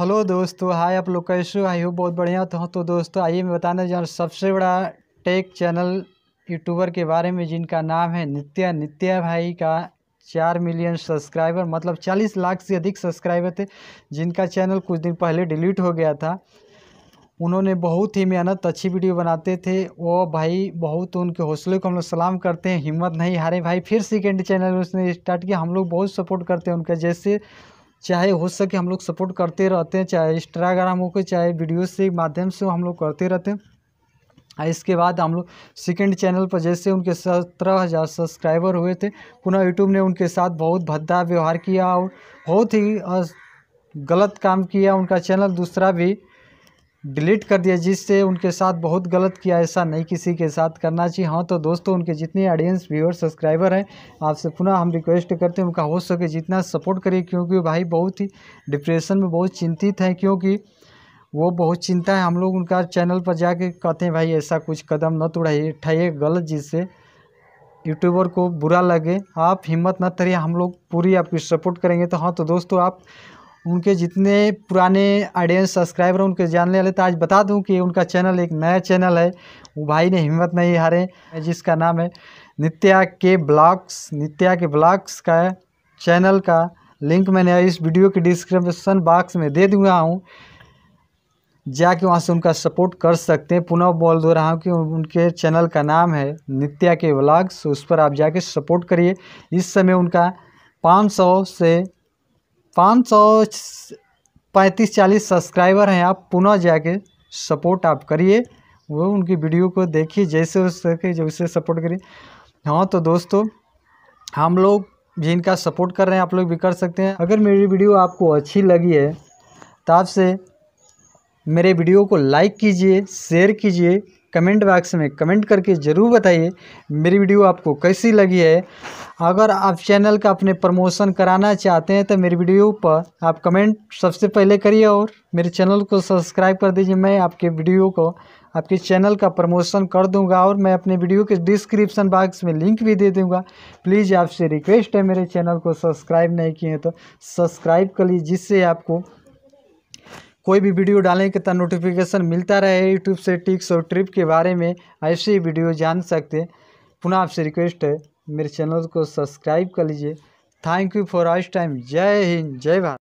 hello दोस्तों हाय आप लोग कैसे आई हो बहुत बढ़िया तो तो दोस्तों आइए मैं बताने जा सबसे बड़ा टेक चैनल यूट्यूबर के बारे में जिनका नाम है नित्या नित्या भाई का चार मिलियन सब्सक्राइबर मतलब चालीस लाख से अधिक सब्सक्राइबर थे जिनका चैनल कुछ दिन पहले डिलीट हो गया था उन्होंने बहुत ही मेहनत अच्छी वीडियो बनाते थे वो भाई बहुत उनके हौसले को हम लोग सलाम करते हैं हिम्मत नहीं हारे भाई फिर सेकेंड चैनल उसने स्टार्ट किया हम लोग बहुत सपोर्ट करते हैं उनका जैसे चाहे हो सके हम लोग सपोर्ट करते रहते हैं चाहे इंस्टाग्राम हो के चाहे वीडियो से माध्यम से हम लोग करते रहते हैं इसके बाद हम लोग सेकेंड चैनल पर जैसे उनके सत्रह हज़ार सब्सक्राइबर हुए थे पुनः यूट्यूब ने उनके साथ बहुत भद्दा व्यवहार किया और बहुत ही गलत काम किया उनका चैनल दूसरा भी डिलीट कर दिया जिससे उनके साथ बहुत गलत किया ऐसा नहीं किसी के साथ करना चाहिए हाँ तो दोस्तों उनके जितने ऑडियंस व्यूअर सब्सक्राइबर हैं आपसे पुनः हम रिक्वेस्ट करते हैं उनका हो सके जितना सपोर्ट करिए क्योंकि भाई बहुत ही डिप्रेशन में बहुत चिंतित हैं क्योंकि वो बहुत चिंता है हम लोग उनका चैनल पर जाके कहते हैं भाई ऐसा कुछ कदम न तोड़ाइए उठाइए गलत जिससे यूट्यूबर को बुरा लगे आप हिम्मत न करिए हम लोग पूरी आपकी सपोर्ट करेंगे तो हाँ तो दोस्तों आप उनके जितने पुराने ऑडियंस सब्सक्राइबर उनके जानने वाले तो आज बता दूं कि उनका चैनल एक नया चैनल है वो भाई ने हिम्मत नहीं हारे जिसका नाम है नित्या के ब्लॉग्स नित्या के ब्लॉग्स का चैनल का लिंक मैंने इस वीडियो के डिस्क्रिप्शन बॉक्स में दे दूंगा हूँ जाके वहाँ से उनका सपोर्ट कर सकते हैं पुनः बोल दो रहा हूँ कि उनके चैनल का नाम है नित्या के ब्लॉग्स उस पर आप जाके सपोर्ट करिए इस समय उनका 500 से पाँच सौ पैंतीस चालीस सब्सक्राइबर हैं आप पुनः जाके सपोर्ट आप करिए वो उनकी वीडियो को देखिए जैसे हो सके जैसे सपोर्ट करिए हाँ तो दोस्तों हम लोग जिनका सपोर्ट कर रहे हैं आप लोग भी कर सकते हैं अगर मेरी वीडियो आपको अच्छी लगी है तो आपसे मेरे वीडियो को लाइक कीजिए शेयर कीजिए कमेंट बॉक्स में कमेंट करके ज़रूर बताइए मेरी वीडियो आपको कैसी लगी है अगर आप चैनल का अपने प्रमोशन कराना चाहते हैं तो मेरी वीडियो पर आप कमेंट सबसे पहले करिए और मेरे चैनल को सब्सक्राइब कर दीजिए मैं आपके वीडियो को आपके चैनल का प्रमोशन कर दूंगा और मैं अपने वीडियो के डिस्क्रिप्शन बॉक्स में लिंक भी दे दूंगा प्लीज़ आपसे रिक्वेस्ट है मेरे चैनल को सब्सक्राइब नहीं किए हैं तो सब्सक्राइब कर लीजिए जिससे आपको कोई भी वीडियो डालेंगे तो नोटिफिकेशन मिलता रहे यूट्यूब से टिक्स और ट्रिप के बारे में ऐसे ही वीडियो जान सकते पुनः आपसे रिक्वेस्ट है मेरे चैनल को सब्सक्राइब कर लीजिए थैंक यू फॉर आज टाइम जय हिंद जय भारत